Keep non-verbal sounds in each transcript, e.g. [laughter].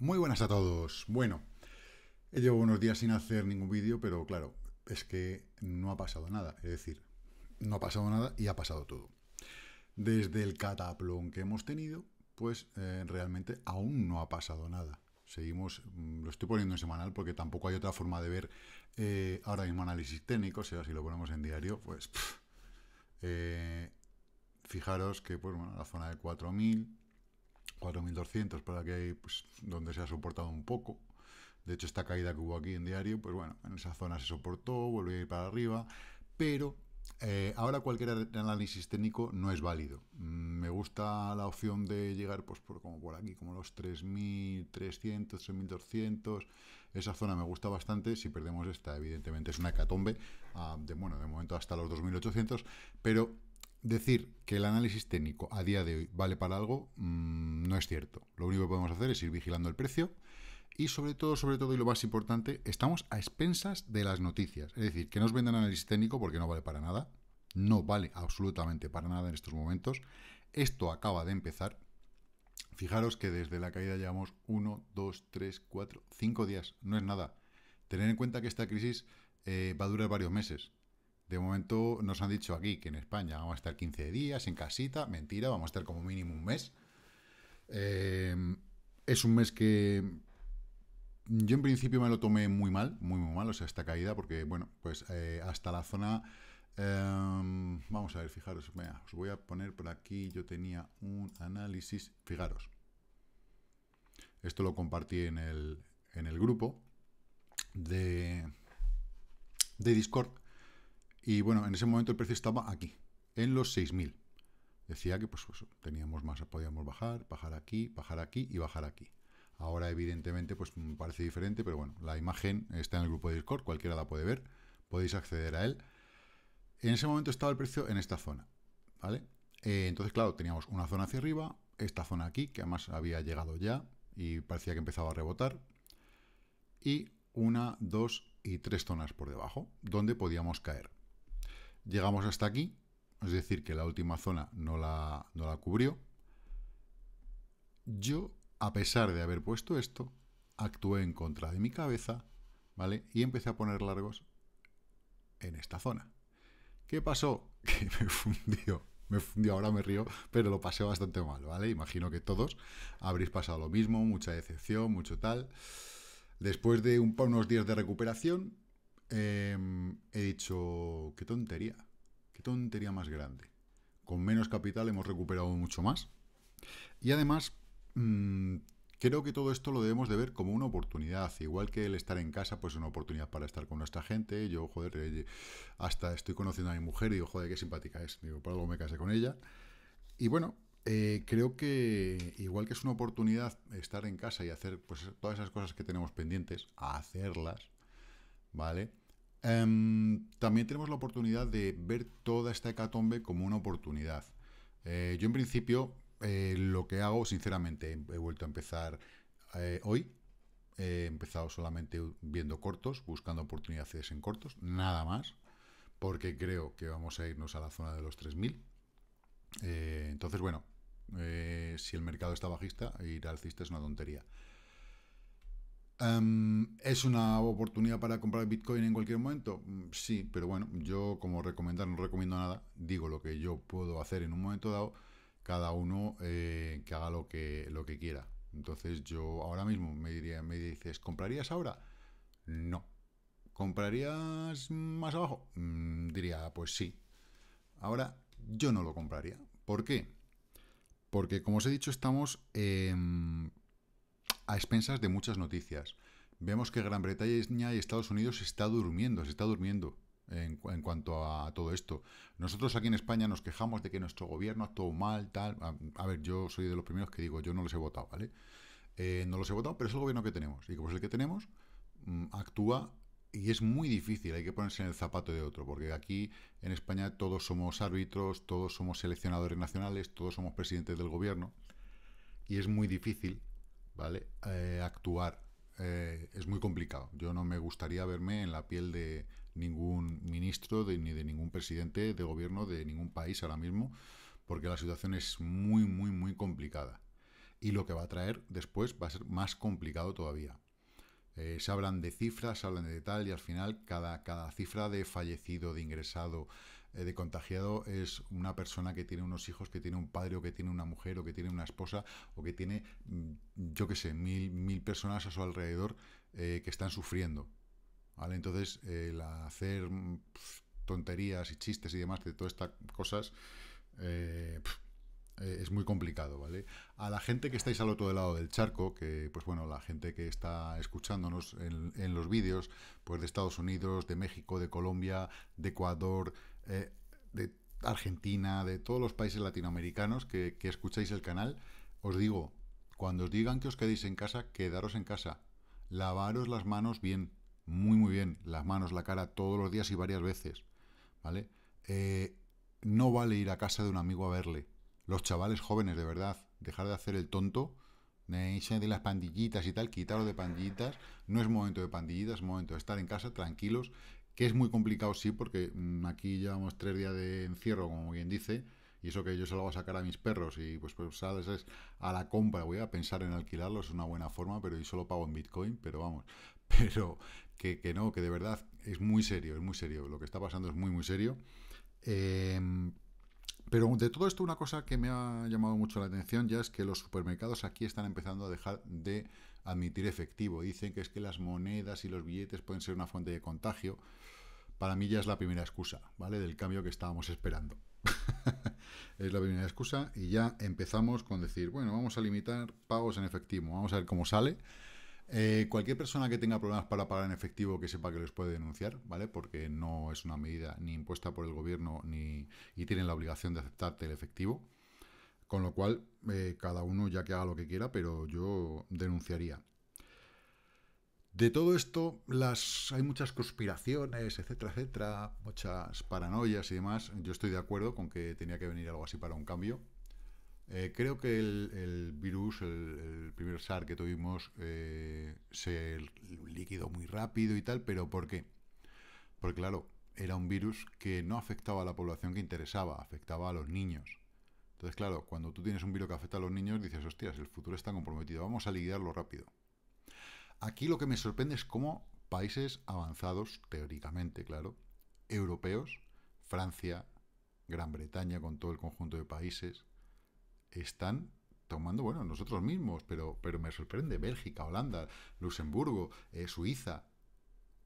Muy buenas a todos. Bueno, he llevado unos días sin hacer ningún vídeo, pero claro, es que no ha pasado nada. Es decir, no ha pasado nada y ha pasado todo. Desde el cataplón que hemos tenido, pues eh, realmente aún no ha pasado nada. Seguimos, mm, lo estoy poniendo en semanal porque tampoco hay otra forma de ver eh, ahora mismo análisis técnico, o sea, si lo ponemos en diario, pues... Eh, fijaros que, pues bueno, la zona de 4000, 4.200 para que pues, donde se ha soportado un poco. De hecho, esta caída que hubo aquí en diario, pues bueno, en esa zona se soportó, volvió a ir para arriba, pero eh, ahora cualquier análisis técnico no es válido. Mm, me gusta la opción de llegar pues por, como por aquí, como los 3.300, 3.200. Esa zona me gusta bastante. Si perdemos esta, evidentemente es una hecatombe. Ah, de, bueno, de momento hasta los 2.800. Pero Decir que el análisis técnico a día de hoy vale para algo mm, no es cierto. Lo único que podemos hacer es ir vigilando el precio y sobre todo, sobre todo, y lo más importante, estamos a expensas de las noticias. Es decir, que no os vendan análisis técnico porque no vale para nada. No vale absolutamente para nada en estos momentos. Esto acaba de empezar. Fijaros que desde la caída llevamos 1, 2, 3, 4, 5 días. No es nada. Tener en cuenta que esta crisis eh, va a durar varios meses. De momento nos han dicho aquí que en España vamos a estar 15 días en casita. Mentira, vamos a estar como mínimo un mes. Eh, es un mes que yo en principio me lo tomé muy mal, muy muy mal, o sea, esta caída, porque bueno, pues eh, hasta la zona... Em, vamos a ver, fijaros, os voy a poner por aquí, yo tenía un análisis, fijaros. Esto lo compartí en el, en el grupo de, de Discord y bueno, en ese momento el precio estaba aquí, en los 6.000. Decía que pues, pues, teníamos más, podíamos bajar, bajar aquí, bajar aquí y bajar aquí. Ahora evidentemente pues me parece diferente, pero bueno, la imagen está en el grupo de Discord, cualquiera la puede ver, podéis acceder a él. En ese momento estaba el precio en esta zona, ¿vale? Eh, entonces, claro, teníamos una zona hacia arriba, esta zona aquí, que además había llegado ya y parecía que empezaba a rebotar, y una, dos y tres zonas por debajo, donde podíamos caer. Llegamos hasta aquí, es decir, que la última zona no la, no la cubrió. Yo, a pesar de haber puesto esto, actué en contra de mi cabeza, ¿vale? Y empecé a poner largos en esta zona. ¿Qué pasó? [laughs] Que me fundió. Me fundió, ahora me río, pero lo pasé bastante mal, ¿vale? Imagino que todos habréis pasado lo mismo, mucha decepción, mucho tal. Después de unos días de recuperación, Em, he dicho, qué tontería, qué tontería más grande. Con menos capital hemos recuperado mucho más. Y además, mm, creo que todo esto lo debemos de ver como una oportunidad. Igual que el estar en casa, pues es una oportunidad para estar con nuestra gente. Yo, joder, eh, hasta estoy conociendo a mi mujer y digo, joder, qué simpática es. Digo, por algo me casé con ella. Y bueno, eh, creo que igual que es una oportunidad estar en casa y hacer pues, todas esas cosas que tenemos pendientes, hacerlas, ¿vale? Em, también tenemos la oportunidad de ver toda esta hecatombe como una oportunidad. Eh, yo en principio eh, lo que hago, sinceramente, he vuelto a empezar eh, hoy. He empezado solamente viendo cortos, buscando oportunidades en cortos, nada más, porque creo que vamos a irnos a la zona de los 3.000. entonces, bueno, si el mercado está bajista, ir al alcista es una tontería. Em, ¿Es una oportunidad para comprar Bitcoin en cualquier momento? Mm, sí, pero bueno, yo como recomendar no recomiendo nada, digo lo que yo puedo hacer en un momento dado, cada uno eh, que haga lo que, lo que quiera. Entonces yo ahora mismo me diría, me dices, ¿comprarías ahora? No. ¿Comprarías más abajo? Mm, diría, pues sí. Ahora yo no lo compraría. ¿Por qué? Porque como os he dicho, estamos eh, a expensas de muchas noticias. Vemos que Gran Bretaña y Estados Unidos se está durmiendo, se está durmiendo en, cuanto a todo esto. Nosotros aquí en España nos quejamos de que nuestro gobierno actuó mal, tal. A, ver, yo soy de los primeros que digo, yo no los he votado, ¿vale? Eh, no los he votado, pero es el gobierno que tenemos. Y como es el que tenemos, mm, actúa y es muy difícil, hay que ponerse en el zapato de otro, porque aquí en España todos somos árbitros, todos somos seleccionadores nacionales, todos somos presidentes del gobierno, y es muy difícil eh, actuar eh, es muy complicado. Yo no me gustaría verme en la piel de ningún ministro ni de ningún presidente de gobierno de ningún país ahora mismo, porque la situación es muy, muy, muy complicada. Y lo que va a traer después va a ser más complicado todavía. Eh, se hablan de cifras, se hablan de tal, y al final cada, cada cifra de fallecido, de ingresado, eh, de contagiado es una persona que tiene unos hijos, que tiene un padre o que tiene una mujer o que tiene una esposa o que tiene, mm, yo qué sé, mil, mil personas a su alrededor eh, que están sufriendo. ¿vale? Entonces, el hacer mm, tonterías y chistes y demás de todas estas cosas, eh, eh, es muy complicado, ¿vale? A la gente que estáis al otro lado del charco, que pues bueno, la gente que está escuchándonos en, los vídeos, pues de Estados Unidos, de México, de Colombia, de Ecuador, eh, de Argentina, de todos los países latinoamericanos que, escucháis el canal, os digo, cuando os digan que os quedéis en casa, quedaros en casa. Lavaros las manos bien, muy muy bien, las manos, la cara, todos los días y varias veces, ¿vale? Eh, no vale ir a casa de un amigo a verle los chavales jóvenes, de verdad, dejar de hacer el tonto, de las pandillitas y tal, quitaros de pandillitas, no es momento de pandillitas, es momento de estar en casa tranquilos, que es muy complicado, sí, porque mm, aquí llevamos tres días de encierro, como bien dice, y eso que yo se lo voy a sacar a mis perros y pues, pues a la compra, voy a pensar en alquilarlos, es una buena forma, pero yo solo pago en Bitcoin, pero vamos, [laughs] pero que, que no, que de verdad es muy serio, es muy serio, lo que está pasando es muy, muy serio. Em, pero de todo esto, una cosa que me ha llamado mucho la atención ya es que los supermercados aquí están empezando a dejar de admitir efectivo. Dicen que es que las monedas y los billetes pueden ser una fuente de contagio. Para mí ya es la primera excusa, ¿vale? Del cambio que estábamos esperando. [laughs] es la primera excusa y ya empezamos con decir, bueno, vamos a limitar pagos en efectivo, vamos a ver cómo sale. Eh, cualquier persona que tenga problemas para pagar en efectivo que sepa que les puede denunciar, ¿vale? Porque no es una medida ni impuesta por el gobierno ni y tienen la obligación de aceptarte el efectivo. Con lo cual, eh, cada uno ya que haga lo que quiera, pero yo denunciaría. De todo esto, las, hay muchas conspiraciones, etcétera, etcétera, muchas paranoias y demás. Yo estoy de acuerdo con que tenía que venir algo así para un cambio. Eh, creo que el, virus, el, primer SAR que tuvimos, eh, se liquidó muy rápido y tal, pero ¿por qué? Porque claro, era un virus que no afectaba a la población que interesaba, afectaba a los niños. Entonces, claro, cuando tú tienes un virus que afecta a los niños, dices, hostias, el futuro está comprometido, vamos a liquidarlo rápido. Aquí lo que me sorprende es cómo países avanzados, teóricamente, claro, europeos, Francia, Gran Bretaña con todo el conjunto de países, están tomando, bueno, nosotros mismos, pero, pero me sorprende, Bélgica, Holanda, Luxemburgo, eh, Suiza,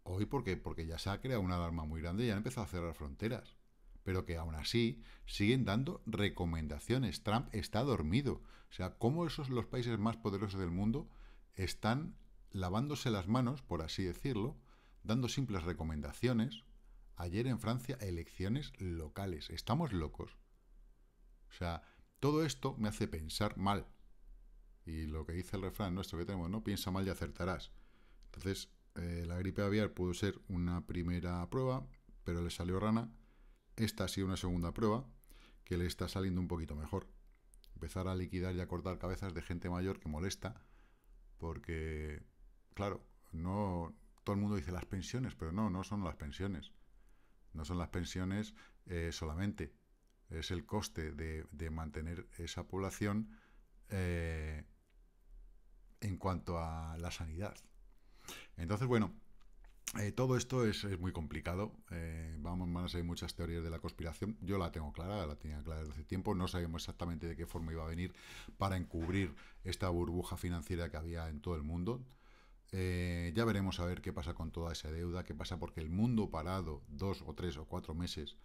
hoy porque, porque ya se ha creado una alarma muy grande y han empezado a cerrar fronteras, pero que aún así siguen dando recomendaciones. Trump está dormido. O sea, ¿cómo esos los países más poderosos del mundo están lavándose las manos, por así decirlo, dando simples recomendaciones? Ayer en Francia, elecciones locales. Estamos locos. O sea, todo esto me hace pensar mal. Y lo que dice el refrán nuestro que tenemos, ¿no? Piensa mal y acertarás. Entonces, eh, la gripe aviar pudo ser una primera prueba, pero le salió rana. Esta ha sido una segunda prueba, que le está saliendo un poquito mejor. Empezar a liquidar y a cortar cabezas de gente mayor que molesta, porque, claro, no todo el mundo dice las pensiones, pero no, no son las pensiones. No son las pensiones eh, solamente es el coste de, mantener esa población eh, en cuanto a la sanidad. Entonces, bueno, eh, todo esto es, muy complicado. Eh, vamos, van a ser muchas teorías de la conspiración. Yo la tengo clara, la tenía clara desde hace tiempo. No sabemos exactamente de qué forma iba a venir para encubrir esta burbuja financiera que había en todo el mundo. ya veremos a ver qué pasa con toda esa deuda, qué pasa porque el mundo parado dos o tres o cuatro meses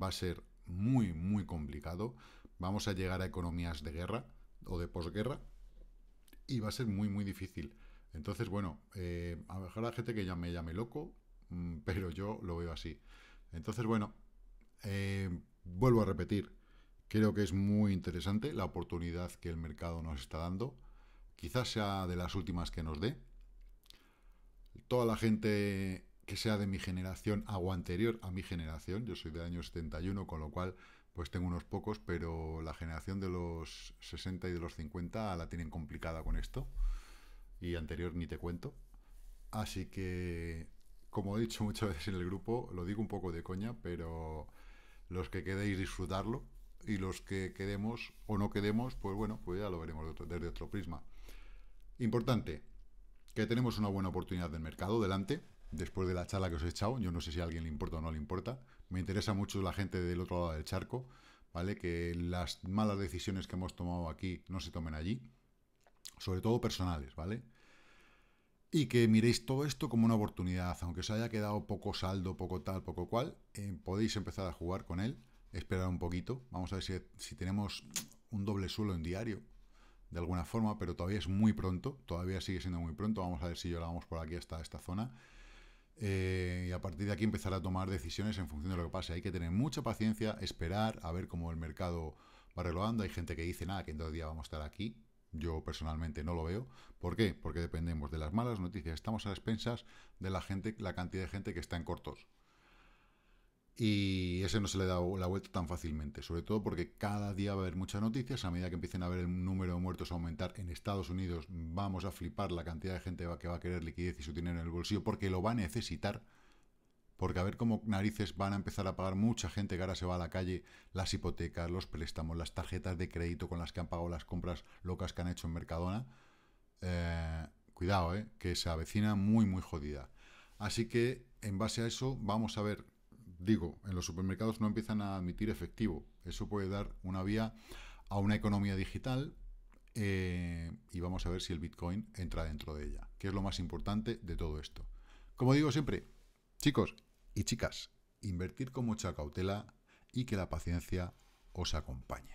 va a ser muy, muy complicado. Vamos a llegar a economías de guerra o de posguerra y va a ser muy, muy difícil. Entonces, bueno, eh, a lo mejor la gente que ya me llame loco, mm, pero yo lo veo así. Entonces, bueno, eh, vuelvo a repetir, creo que es muy interesante la oportunidad que el mercado nos está dando. Quizás sea de las últimas que nos dé. Toda la gente que sea de mi generación o anterior a mi generación. Yo soy del año 71, con lo cual pues tengo unos pocos, pero la generación de los 60 y de los 50 la tienen complicada con esto. Y anterior ni te cuento. Así que, como he dicho muchas [laughs] veces en el grupo, lo digo un poco de coña, pero los que quedéis disfrutarlo y los que queremos o no queremos, pues bueno, pues ya lo veremos desde otro, desde otro prisma. Importante, que tenemos una buena oportunidad del mercado delante, después de la charla que os he echado, yo no sé si a alguien le importa o no le importa, me interesa mucho la gente del otro lado del charco, ¿vale? Que las malas decisiones que hemos tomado aquí no se tomen allí, sobre todo personales, ¿vale? Y que miréis todo esto como una oportunidad, aunque os haya quedado poco saldo, poco tal, poco cual, eh, podéis empezar a jugar con él, esperar un poquito, vamos a ver si, si tenemos un doble suelo en diario, de alguna forma, pero todavía es muy pronto, todavía sigue siendo muy pronto, vamos a ver si vamos por aquí hasta esta zona, eh, y a partir de aquí empezar a tomar decisiones en función de lo que pase. Hay que tener mucha paciencia, esperar a ver cómo el mercado va relojando. Hay gente que dice, nada, que en dos días vamos a estar aquí. Yo personalmente no lo veo. ¿Por qué? Porque dependemos de las malas noticias. Estamos a expensas de la gente, la cantidad de gente que está en cortos y ese no se le da la vuelta tan fácilmente, sobre todo porque cada día va a haber muchas noticias, a medida que empiecen a ver el número de muertos aumentar en Estados Unidos, vamos a flipar la cantidad de gente que va a querer liquidez y su dinero en el bolsillo porque lo va a necesitar, porque a ver cómo narices van a empezar a pagar mucha gente que ahora se va a la calle, las hipotecas, los préstamos, las tarjetas de crédito con las que han pagado las compras locas que han hecho en Mercadona. Eh, cuidado, eh, que se avecina muy, muy jodida. Así que en base a eso vamos a ver Digo, en los supermercados no empiezan a admitir efectivo. Eso puede dar una vía a una economía digital eh, y vamos a ver si el Bitcoin entra dentro de ella, que es lo más importante de todo esto. Como digo siempre, chicos y chicas, invertir con mucha cautela y que la paciencia os acompañe.